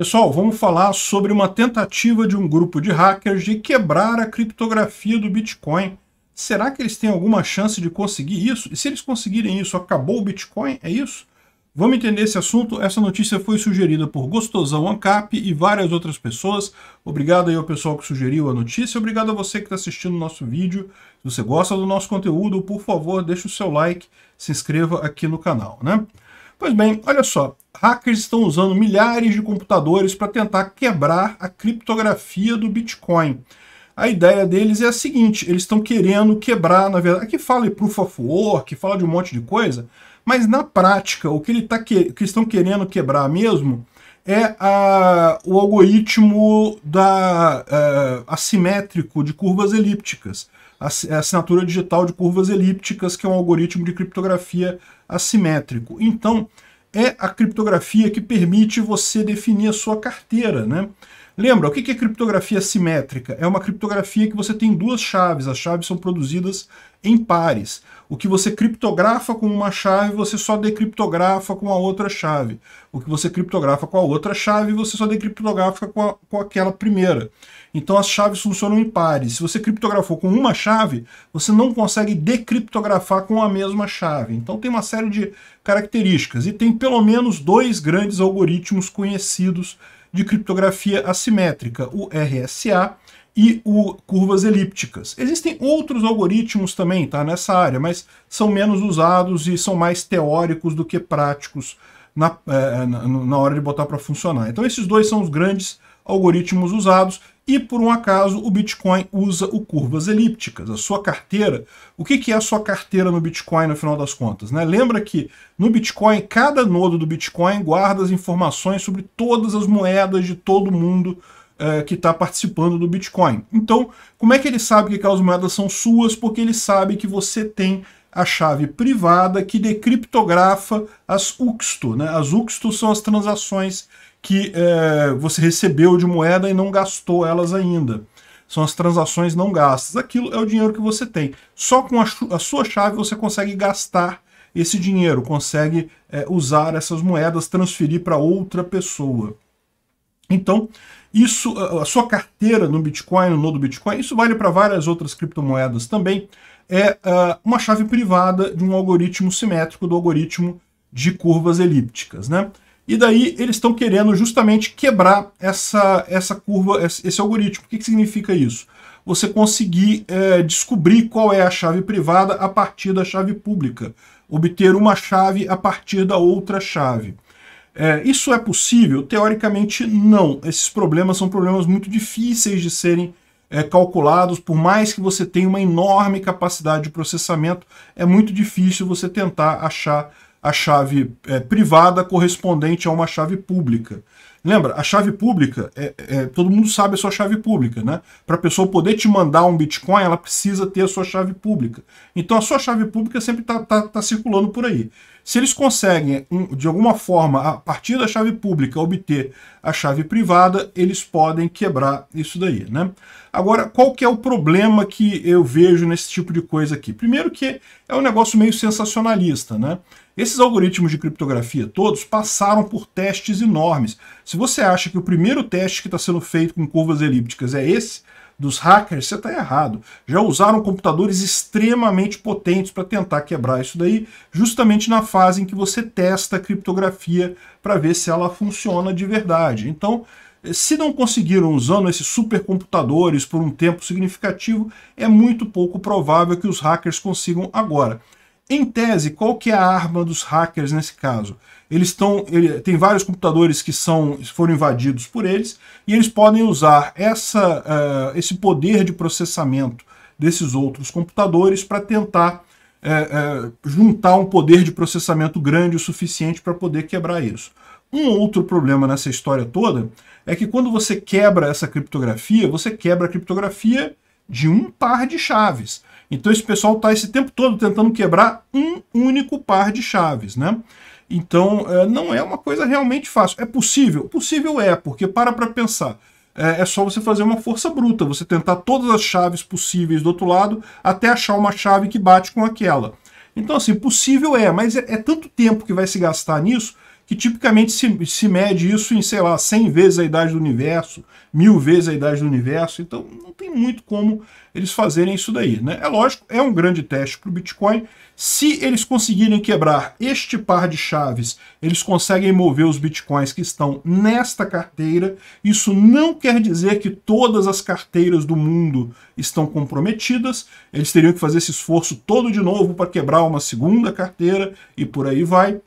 Pessoal, vamos falar sobre uma tentativa de um grupo de hackers de quebrar a criptografia do Bitcoin. Será que eles têm alguma chance de conseguir isso? E se eles conseguirem isso, acabou o Bitcoin? É isso? Vamos entender esse assunto? Essa notícia foi sugerida por Gostosão Ancap e várias outras pessoas. Obrigado aí ao pessoal que sugeriu a notícia. Obrigado a você que está assistindo o nosso vídeo. Se você gosta do nosso conteúdo, por favor, deixe o seu like, se inscreva aqui no canal, né? Pois bem, olha só. Hackers estão usando milhares de computadores para tentar quebrar a criptografia do Bitcoin. A ideia deles é a seguinte, eles estão querendo quebrar, na verdade, aqui fala em Proof of Work, fala de um monte de coisa, mas na prática, o que, ele tá que, que estão querendo quebrar mesmo é a, o algoritmo da, eh, assimétrico de curvas elípticas a é assinatura digital de curvas elípticas, que é um algoritmo de criptografia assimétrico. Então, é a criptografia que permite você definir a sua carteira, né? Lembra, o que é criptografia simétrica? É uma criptografia que você tem duas chaves, as chaves são produzidas em pares. O que você criptografa com uma chave, você só decriptografa com a outra chave. O que você criptografa com a outra chave, você só decriptografa com, a, com aquela primeira. Então as chaves funcionam em pares. Se você criptografou com uma chave, você não consegue decriptografar com a mesma chave. Então tem uma série de características. E tem pelo menos dois grandes algoritmos conhecidos de criptografia assimétrica, o RSA, e o curvas elípticas. Existem outros algoritmos também tá, nessa área, mas são menos usados e são mais teóricos do que práticos na, eh, na, na hora de botar para funcionar. Então esses dois são os grandes algoritmos usados e por um acaso, o Bitcoin usa o curvas elípticas. A sua carteira, o que, é a sua carteira no Bitcoin no final das contas? Né? Lembra que no Bitcoin, cada nodo do Bitcoin guarda as informações sobre todas as moedas de todo mundo eh, que está participando do Bitcoin. Então, como é que ele sabe que aquelas moedas são suas? Porque ele sabe que você tem a chave privada que decriptografa as UXTO. Né? As UXTO são as transações que é, você recebeu de moeda e não gastou elas ainda. São as transações não gastas. Aquilo é o dinheiro que você tem. Só com a, a sua chave você consegue gastar esse dinheiro, consegue é, usar essas moedas, transferir para outra pessoa. Então, isso, a sua carteira no Bitcoin, no nodo Bitcoin, isso vale para várias outras criptomoedas também é uh, uma chave privada de um algoritmo simétrico, do algoritmo de curvas elípticas. Né? E daí eles estão querendo justamente quebrar essa, essa curva, esse algoritmo. O que, que significa isso? Você conseguir é, descobrir qual é a chave privada a partir da chave pública, obter uma chave a partir da outra chave. É, isso é possível? Teoricamente, não. Esses problemas são problemas muito difíceis de serem é, calculados, por mais que você tenha uma enorme capacidade de processamento, é muito difícil você tentar achar a chave é, privada correspondente a uma chave pública. Lembra, a chave pública, é, é, todo mundo sabe a sua chave pública, né? Para a pessoa poder te mandar um Bitcoin, ela precisa ter a sua chave pública. Então a sua chave pública sempre está tá, tá circulando por aí. Se eles conseguem, de alguma forma, a partir da chave pública, obter a chave privada, eles podem quebrar isso daí, né? Agora, qual que é o problema que eu vejo nesse tipo de coisa aqui? Primeiro que é um negócio meio sensacionalista, né? Esses algoritmos de criptografia todos passaram por testes enormes. Se você acha que o primeiro teste que está sendo feito com curvas elípticas é esse, dos hackers, você está errado. Já usaram computadores extremamente potentes para tentar quebrar isso daí, justamente na fase em que você testa a criptografia para ver se ela funciona de verdade. Então, se não conseguiram usando esses supercomputadores por um tempo significativo, é muito pouco provável que os hackers consigam agora. Em tese, qual que é a arma dos hackers nesse caso? Eles estão, ele, tem vários computadores que são, foram invadidos por eles e eles podem usar essa, uh, esse poder de processamento desses outros computadores para tentar uh, uh, juntar um poder de processamento grande o suficiente para poder quebrar isso. Um outro problema nessa história toda é que quando você quebra essa criptografia, você quebra a criptografia de um par de chaves. Então esse pessoal está esse tempo todo tentando quebrar um único par de chaves, né? Então é, não é uma coisa realmente fácil. É possível? Possível é, porque para para pensar. É, é só você fazer uma força bruta, você tentar todas as chaves possíveis do outro lado até achar uma chave que bate com aquela. Então, assim, possível é, mas é, é tanto tempo que vai se gastar nisso que tipicamente se, se mede isso em, sei lá, 100 vezes a idade do universo, mil vezes a idade do universo, então não tem muito como eles fazerem isso daí. Né? É lógico, é um grande teste para o Bitcoin. Se eles conseguirem quebrar este par de chaves, eles conseguem mover os Bitcoins que estão nesta carteira. Isso não quer dizer que todas as carteiras do mundo estão comprometidas. Eles teriam que fazer esse esforço todo de novo para quebrar uma segunda carteira e por aí vai.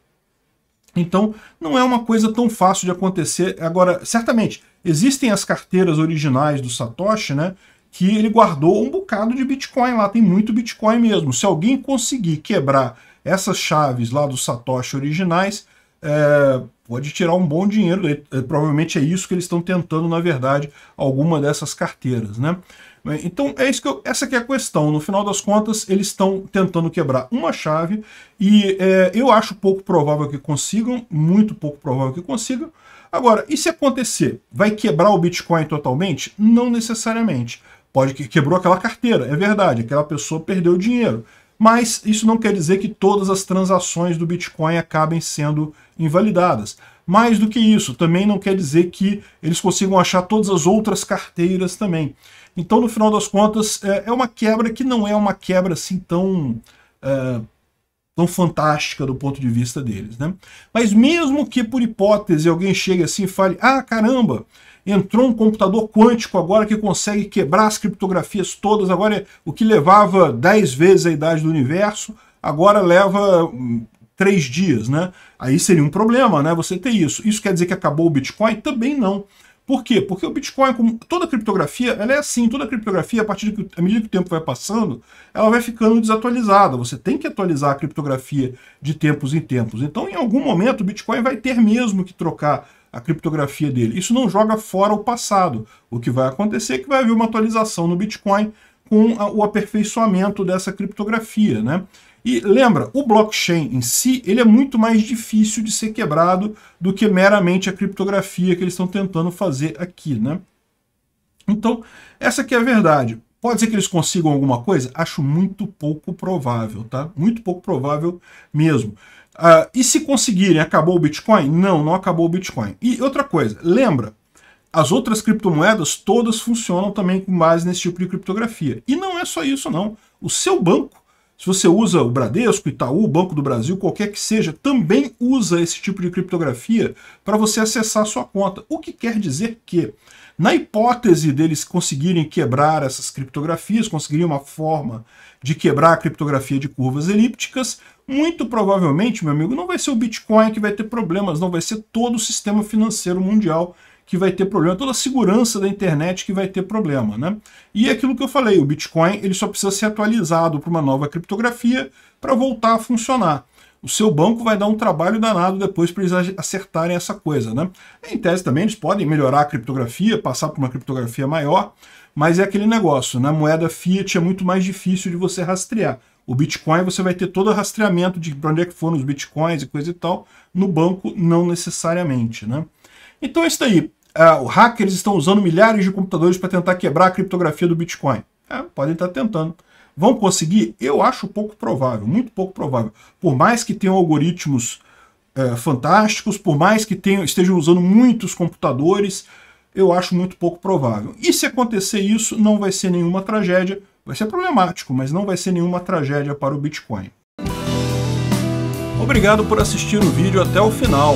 Então, não é uma coisa tão fácil de acontecer. Agora, certamente, existem as carteiras originais do Satoshi, né? Que ele guardou um bocado de Bitcoin lá, tem muito Bitcoin mesmo. Se alguém conseguir quebrar essas chaves lá do Satoshi originais, é, pode tirar um bom dinheiro. É, provavelmente é isso que eles estão tentando, na verdade, alguma dessas carteiras, né? Né? Então, é isso que eu, essa que é a questão. No final das contas, eles estão tentando quebrar uma chave e é, eu acho pouco provável que consigam, muito pouco provável que consigam. Agora, e se acontecer? Vai quebrar o Bitcoin totalmente? Não necessariamente. Pode que quebrou aquela carteira, é verdade, aquela pessoa perdeu o dinheiro. Mas isso não quer dizer que todas as transações do Bitcoin acabem sendo invalidadas. Mais do que isso, também não quer dizer que eles consigam achar todas as outras carteiras também. Então, no final das contas, é, é uma quebra que não é uma quebra assim tão, é, tão fantástica do ponto de vista deles. Né? Mas mesmo que, por hipótese, alguém chegue assim e fale ah, caramba, entrou um computador quântico agora que consegue quebrar as criptografias todas, agora é o que levava 10 vezes a idade do universo, agora leva hum, três dias, né? Aí seria um problema, né? Você ter isso. Isso quer dizer que acabou o Bitcoin? Também não. Por quê? Porque o Bitcoin, como toda criptografia, ela é assim, toda criptografia, a partir do que, à medida que o tempo vai passando, ela vai ficando desatualizada. Você tem que atualizar a criptografia de tempos em tempos. Então, em algum momento, o Bitcoin vai ter mesmo que trocar a criptografia dele. Isso não joga fora o passado. O que vai acontecer é que vai haver uma atualização no Bitcoin com o aperfeiçoamento dessa criptografia, né? E lembra, o blockchain em si, ele é muito mais difícil de ser quebrado do que meramente a criptografia que eles estão tentando fazer aqui, né? Então, essa aqui é a verdade. Pode ser que eles consigam alguma coisa? Acho muito pouco provável, tá? Muito pouco provável mesmo. Uh, e se conseguirem, acabou o Bitcoin? Não, não acabou o Bitcoin. E outra coisa, lembra, as outras criptomoedas todas funcionam também com base nesse tipo de criptografia. E não é só isso, não. O seu banco se você usa o Bradesco, Itaú, Banco do Brasil, qualquer que seja, também usa esse tipo de criptografia para você acessar a sua conta. O que quer dizer que, na hipótese deles conseguirem quebrar essas criptografias, conseguirem uma forma de quebrar a criptografia de curvas elípticas, muito provavelmente, meu amigo, não vai ser o Bitcoin que vai ter problemas, não vai ser todo o sistema financeiro mundial que vai ter problema, toda a segurança da internet que vai ter problema, né? E é aquilo que eu falei, o Bitcoin ele só precisa ser atualizado para uma nova criptografia para voltar a funcionar. O seu banco vai dar um trabalho danado depois para eles acertarem essa coisa, né? Em tese também eles podem melhorar a criptografia, passar para uma criptografia maior, mas é aquele negócio, na né? moeda fiat é muito mais difícil de você rastrear. O Bitcoin você vai ter todo o rastreamento de para onde é que foram os Bitcoins e coisa e tal, no banco não necessariamente, né? Então é isso aí ah, é, hackers estão usando milhares de computadores para tentar quebrar a criptografia do Bitcoin. É, podem estar tá tentando. Vão conseguir? Eu acho pouco provável, muito pouco provável. Por mais que tenham algoritmos é, fantásticos, por mais que tenham, estejam usando muitos computadores, eu acho muito pouco provável. E se acontecer isso, não vai ser nenhuma tragédia. Vai ser problemático, mas não vai ser nenhuma tragédia para o Bitcoin. Obrigado por assistir o vídeo até o final.